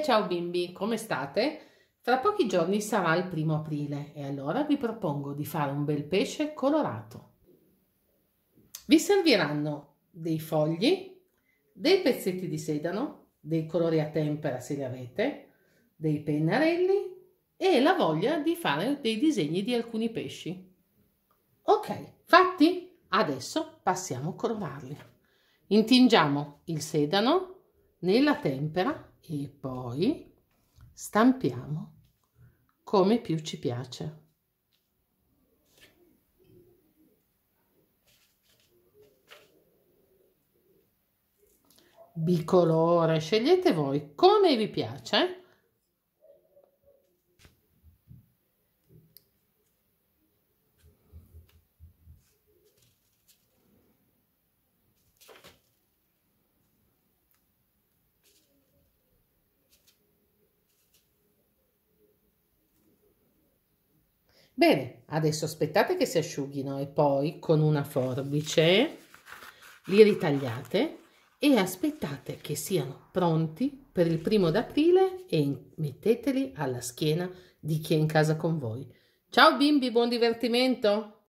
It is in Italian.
ciao bimbi, come state? Tra pochi giorni sarà il primo aprile e allora vi propongo di fare un bel pesce colorato. Vi serviranno dei fogli, dei pezzetti di sedano, dei colori a tempera se li avete, dei pennarelli e la voglia di fare dei disegni di alcuni pesci. Ok, fatti? Adesso passiamo a colorarli. Intingiamo il sedano nella tempera e poi stampiamo come più ci piace. bicolore, scegliete voi come vi piace. Bene, adesso aspettate che si asciughino e poi con una forbice li ritagliate e aspettate che siano pronti per il primo d'aprile e metteteli alla schiena di chi è in casa con voi. Ciao bimbi, buon divertimento!